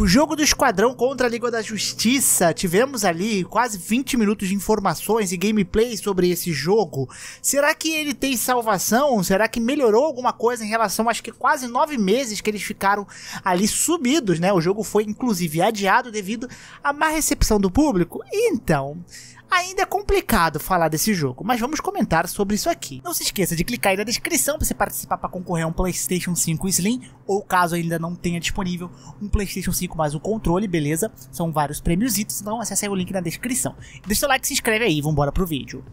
O jogo do Esquadrão contra a Liga da Justiça, tivemos ali quase 20 minutos de informações e gameplay sobre esse jogo. Será que ele tem salvação? Será que melhorou alguma coisa em relação, acho que quase nove meses que eles ficaram ali subidos, né? O jogo foi inclusive adiado devido à má recepção do público. Então, Ainda é complicado falar desse jogo, mas vamos comentar sobre isso aqui. Não se esqueça de clicar aí na descrição para você participar para concorrer a um PlayStation 5 Slim, ou caso ainda não tenha disponível, um PlayStation 5 mais um controle, beleza? São vários prêmios, então acesse aí o link na descrição. Deixa seu like e se inscreve aí, vambora pro vídeo.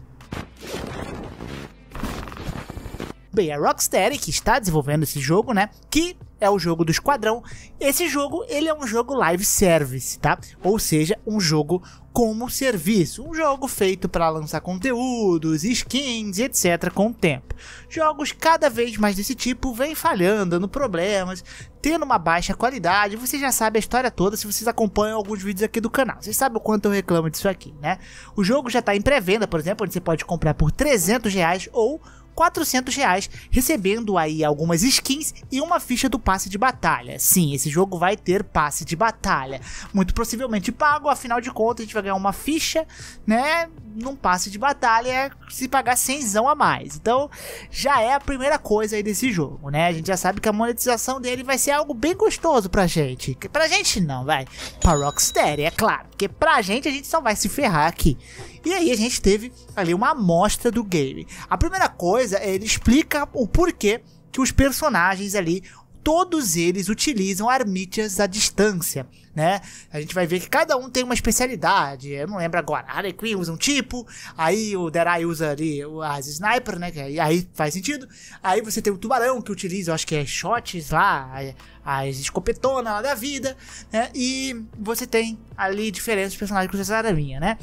Bem, a Rocksteady, que está desenvolvendo esse jogo, né? Que é o jogo do Esquadrão. Esse jogo, ele é um jogo live service, tá? Ou seja, um jogo como serviço, um jogo feito para lançar conteúdos, skins, etc, com o tempo. Jogos cada vez mais desse tipo vêm falhando, dando problemas, tendo uma baixa qualidade. Você já sabe a história toda se vocês acompanham alguns vídeos aqui do canal. Você sabe o quanto eu reclamo disso aqui, né? O jogo já está em pré-venda, por exemplo, onde você pode comprar por 300 reais ou 400 reais, recebendo aí algumas skins e uma ficha do passe de batalha. Sim, esse jogo vai ter passe de batalha, muito possivelmente pago, afinal de contas a gente vai ganhar uma ficha, né, num passe de batalha é se pagar 100 a mais. Então, já é a primeira coisa aí desse jogo, né? A gente já sabe que a monetização dele vai ser algo bem gostoso pra gente. Pra gente não, vai. Pra Rocksteady, é claro, porque pra gente a gente só vai se ferrar aqui. E aí a gente teve ali uma amostra do game. A primeira coisa, é, ele explica o porquê que os personagens ali todos eles utilizam armítias à distância, né? A gente vai ver que cada um tem uma especialidade. Eu não lembro agora. A Queen usa um tipo, aí o Derai usa ali as sniper, né? Que aí faz sentido. Aí você tem o tubarão que utiliza, eu acho que é shots lá, as escopetonas lá da vida, né? E você tem ali diferentes personagens com essa arminha, né?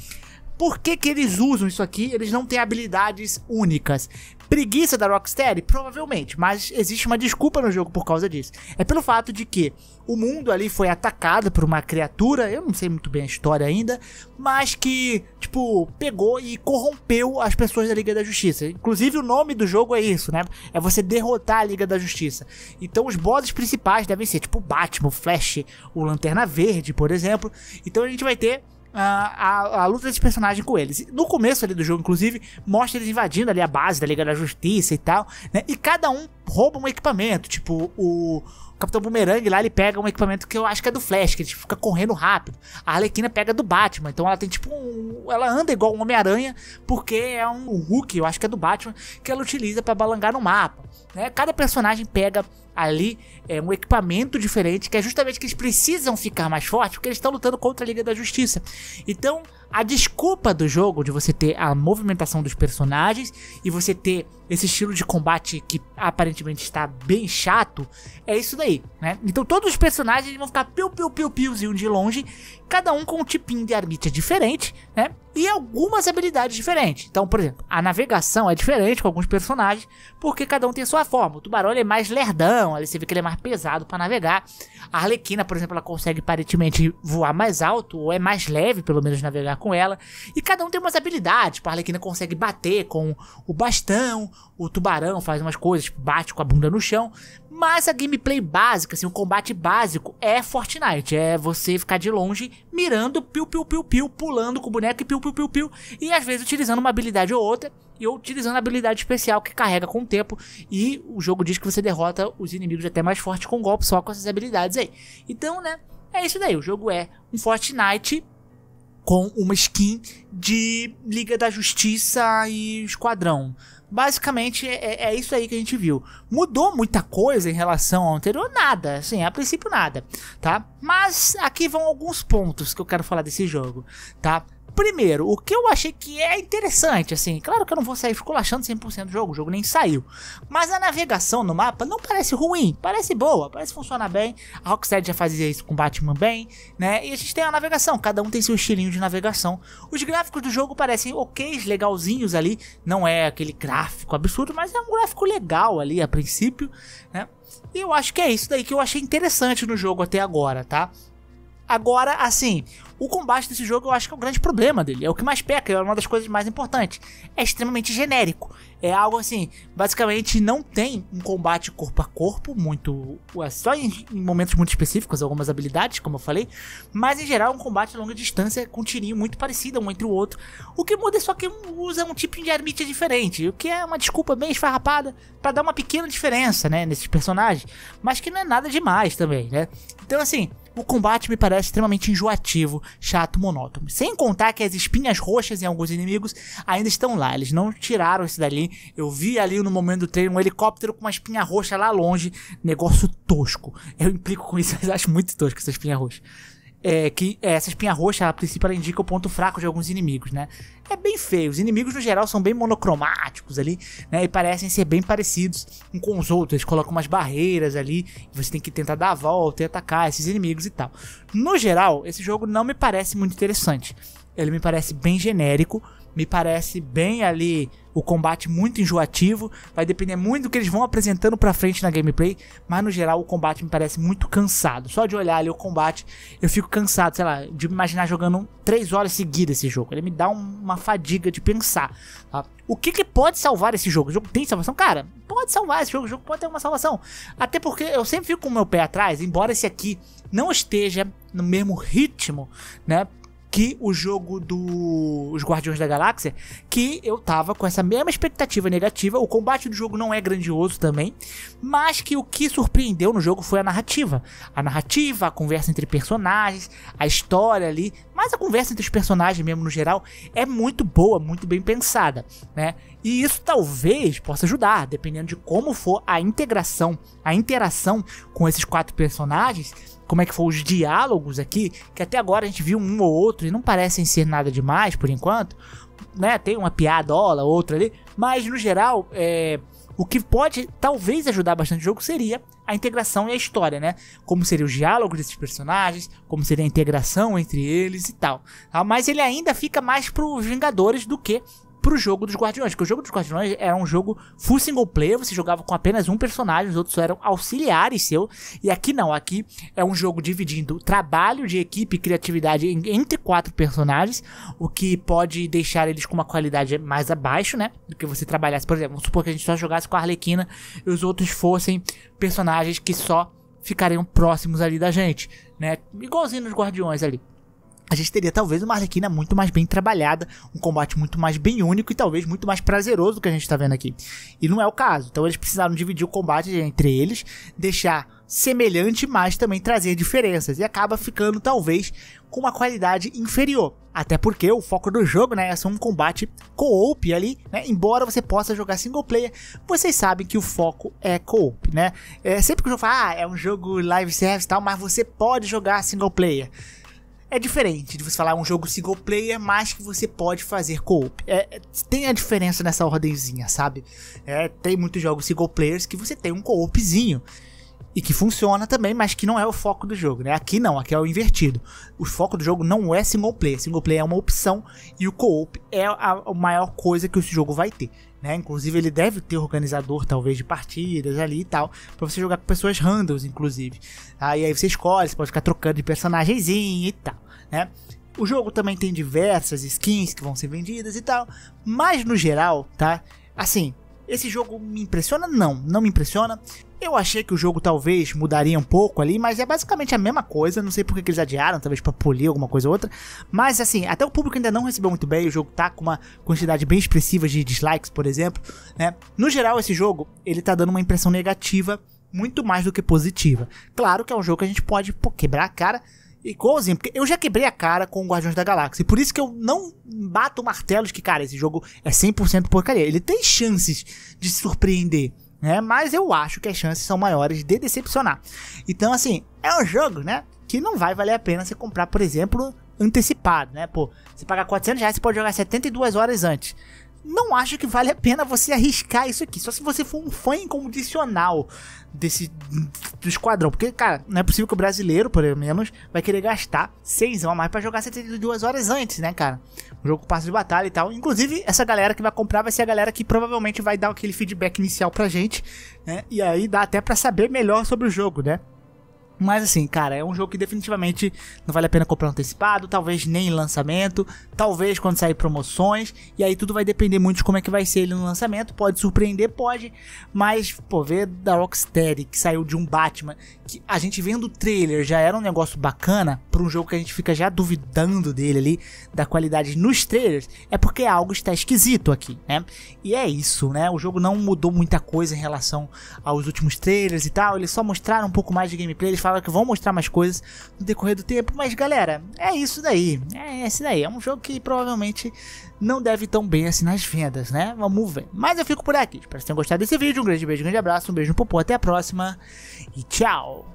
Por que, que eles usam isso aqui? Eles não têm habilidades únicas. Preguiça da Rocksteady? Provavelmente, mas existe uma desculpa no jogo por causa disso. É pelo fato de que o mundo ali foi atacado por uma criatura, eu não sei muito bem a história ainda, mas que, tipo, pegou e corrompeu as pessoas da Liga da Justiça. Inclusive o nome do jogo é isso, né? É você derrotar a Liga da Justiça. Então os bosses principais devem ser, tipo, Batman, Flash, o Lanterna Verde, por exemplo. Então a gente vai ter a, a, luta desse personagem com eles. No começo ali do jogo, inclusive, mostra eles invadindo ali a base da Liga da Justiça e tal, né? E cada um rouba um equipamento, tipo o o Capitão Boomerang lá, ele pega um equipamento que eu acho que é do Flash, que ele tipo, fica correndo rápido. A Arlequina pega do Batman, então ela tem tipo um... Ela anda igual um Homem-Aranha, porque é um Hulk, eu acho que é do Batman, que ela utiliza para balangar no mapa. Né? Cada personagem pega ali é, um equipamento diferente, que é justamente que eles precisam ficar mais fortes, porque eles estão lutando contra a Liga da Justiça. Então, a desculpa do jogo de você ter a movimentação dos personagens e você ter esse estilo de combate que aparentemente está bem chato, é isso daí, né? Então todos os personagens vão ficar piu piu piu piuzinho de longe, cada um com um tipinho de armítia diferente, né? e algumas habilidades diferentes. Então, por exemplo, a navegação é diferente com alguns personagens, porque cada um tem sua forma. O tubarão é mais lerdão, ali você vê que ele é mais pesado para navegar. A Arlequina, por exemplo, ela consegue aparentemente voar mais alto, ou é mais leve, pelo menos, navegar com ela. E cada um tem umas habilidades. Tipo, a Arlequina consegue bater com o bastão, o tubarão faz umas coisas, bate com a bunda no chão. Mas a gameplay básica, assim, o combate básico é Fortnite. É você ficar de longe mirando, piu, piu, piu, piu, pulando com o boneco e piu, piu, piu, piu. E às vezes utilizando uma habilidade ou outra e utilizando a habilidade especial que carrega com o tempo. E o jogo diz que você derrota os inimigos até mais forte com um golpe só com essas habilidades aí. Então, né, é isso daí. O jogo é um Fortnite com uma skin de Liga da Justiça e Esquadrão basicamente é, é, é, isso aí que a gente viu. Mudou muita coisa em relação ao anterior? Nada, assim, a princípio nada, tá? Mas aqui vão alguns pontos que eu quero falar desse jogo, tá? Primeiro, o que eu achei que é interessante, assim, claro que eu não vou sair esculachando 100% do jogo, o jogo nem saiu. Mas a navegação no mapa não parece ruim, parece boa, parece funcionar bem. A Rocksteady já fazia isso com Batman bem, né? E a gente tem a navegação, cada um tem seu estilinho de navegação. Os gráficos do jogo parecem ok, legalzinhos ali, não é aquele gráfico absurdo, mas é um gráfico legal ali a princípio, né? E eu acho que é isso daí que eu achei interessante no jogo até agora, tá? Agora, assim, o combate desse jogo eu acho que é o grande problema dele. É o que mais peca, é uma das coisas mais importantes. É extremamente genérico. É algo assim, basicamente não tem um combate corpo a corpo, muito. É, só em, em momentos muito específicos, algumas habilidades, como eu falei. Mas em geral, é um combate a longa distância com um tirinho muito parecido um entre o outro. O que muda é só que usa um tipo de ermite diferente. O que é uma desculpa bem esfarrapada para dar uma pequena diferença, né? Nesses personagens. Mas que não é nada demais também, né? Então, assim o combate me parece extremamente enjoativo, chato, monótono. Sem contar que as espinhas roxas em alguns inimigos ainda estão lá, eles não tiraram isso dali. Eu vi ali no momento do treino um helicóptero com uma espinha roxa lá longe, negócio tosco. Eu implico com isso, mas acho muito tosco essa espinha roxa é, que é, essa espinha roxa, a princípio, ela indica o ponto fraco de alguns inimigos, né? É bem feio. Os inimigos, no geral, são bem monocromáticos ali, né? E parecem ser bem parecidos uns com os outros. Eles colocam umas barreiras ali, você tem que tentar dar a volta e atacar esses inimigos e tal. No geral, esse jogo não me parece muito interessante. Ele me parece bem genérico me parece bem ali o combate muito enjoativo. Vai depender muito do que eles vão apresentando pra frente na gameplay. Mas no geral o combate me parece muito cansado. Só de olhar ali o combate, eu fico cansado, sei lá, de me imaginar jogando 3 horas seguidas esse jogo. Ele me dá uma fadiga de pensar. Tá? O que, que pode salvar esse jogo? O jogo tem salvação? Cara, pode salvar esse jogo. O jogo pode ter uma salvação. Até porque eu sempre fico com o meu pé atrás, embora esse aqui não esteja no mesmo ritmo, né? que o jogo dos do... Guardiões da Galáxia, que eu tava com essa mesma expectativa negativa. O combate do jogo não é grandioso também, mas que o que surpreendeu no jogo foi a narrativa. A narrativa, a conversa entre personagens, a história ali mas a conversa entre os personagens mesmo no geral é muito boa, muito bem pensada, né? E isso talvez possa ajudar, dependendo de como for a integração, a interação com esses quatro personagens, como é que foram os diálogos aqui, que até agora a gente viu um ou outro e não parecem ser nada demais por enquanto, né? Tem uma piadola, outra ali, mas no geral, é o que pode talvez ajudar bastante o jogo seria a integração e a história, né? Como seria o diálogo desses personagens, como seria a integração entre eles e tal. Tá? Mas ele ainda fica mais para os Vingadores do que pro jogo dos Guardiões, porque o jogo dos Guardiões era um jogo full single player, você jogava com apenas um personagem, os outros eram auxiliares seu, e aqui não, aqui é um jogo dividindo trabalho de equipe e criatividade entre quatro personagens, o que pode deixar eles com uma qualidade mais abaixo, né, do que você trabalhasse, por exemplo, vamos supor que a gente só jogasse com a Arlequina e os outros fossem personagens que só ficariam próximos ali da gente, né, igualzinho nos Guardiões ali a gente teria talvez uma Arlequina muito mais bem trabalhada, um combate muito mais bem único e talvez muito mais prazeroso do que a gente está vendo aqui. E não é o caso. Então eles precisaram dividir o combate entre eles, deixar semelhante, mas também trazer diferenças e acaba ficando talvez com uma qualidade inferior. Até porque o foco do jogo né, é só um combate co-op ali, né? Embora você possa jogar single player, vocês sabem que o foco é co-op, né? É, sempre que o jogo fala, ah, é um jogo live service e tal, mas você pode jogar single player é diferente de você falar um jogo single player, é mas que você pode fazer co-op. É, é tem a diferença nessa ordenzinha, sabe? É, tem muitos jogos single players que você tem um co-opzinho. E que funciona também, mas que não é o foco do jogo, né? Aqui não, aqui é o invertido. O foco do jogo não é single player. Single player é uma opção e o co-op é a maior coisa que esse jogo vai ter. Né? Inclusive ele deve ter organizador talvez de partidas ali e tal, para você jogar com pessoas randoms inclusive. Aí aí você escolhe, você pode ficar trocando de personagemzinho e tal né? O jogo também tem diversas skins que vão ser vendidas e tal, mas no geral, tá? Assim, esse jogo me impressiona? Não, não me impressiona. Eu achei que o jogo talvez mudaria um pouco ali, mas é basicamente a mesma coisa. Não sei por que eles adiaram, talvez para polir alguma coisa ou outra. Mas assim, até o público ainda não recebeu muito bem. O jogo tá com uma quantidade bem expressiva de dislikes, por exemplo. Né? No geral, esse jogo ele tá dando uma impressão negativa muito mais do que positiva. Claro que é um jogo que a gente pode pô, quebrar a cara igualzinho, porque eu já quebrei a cara com Guardiões da Galáxia, e por isso que eu não bato o martelo de que, cara, esse jogo é 100% porcaria. Ele tem chances de surpreender, né? Mas eu acho que as chances são maiores de decepcionar. Então, assim, é um jogo, né? Que não vai valer a pena você comprar, por exemplo, antecipado, né? Pô, você pagar 400 reais, você pode jogar 72 horas antes não acho que vale a pena você arriscar isso aqui. Só se você for um fã incondicional desse do esquadrão. Porque, cara, não é possível que o brasileiro, pelo menos, vai querer gastar 6 a mais pra jogar 72 horas antes, né, cara? O jogo passa de batalha e tal. Inclusive, essa galera que vai comprar vai ser a galera que provavelmente vai dar aquele feedback inicial pra gente, né? E aí dá até pra saber melhor sobre o jogo, né? Mas assim, cara, é um jogo que definitivamente não vale a pena comprar antecipado, talvez nem em lançamento, talvez quando sair promoções, e aí tudo vai depender muito de como é que vai ser ele no lançamento. Pode surpreender, pode, mas, pô, ver da Rocksteady que saiu de um Batman, que a gente vendo o trailer já era um negócio bacana, pra um jogo que a gente fica já duvidando dele ali, da qualidade nos trailers, é porque algo está esquisito aqui, né? E é isso, né? O jogo não mudou muita coisa em relação aos últimos trailers e tal, eles só mostraram um pouco mais de gameplay, eles fala que vão mostrar mais coisas no decorrer do tempo, mas galera, é isso daí. É esse daí. É um jogo que provavelmente não deve tão bem assim nas vendas, né? Vamos ver. Mas eu fico por aqui. Espero que tenham gostado desse vídeo. Um grande beijo, um grande abraço, um beijo no popô, até a próxima e tchau!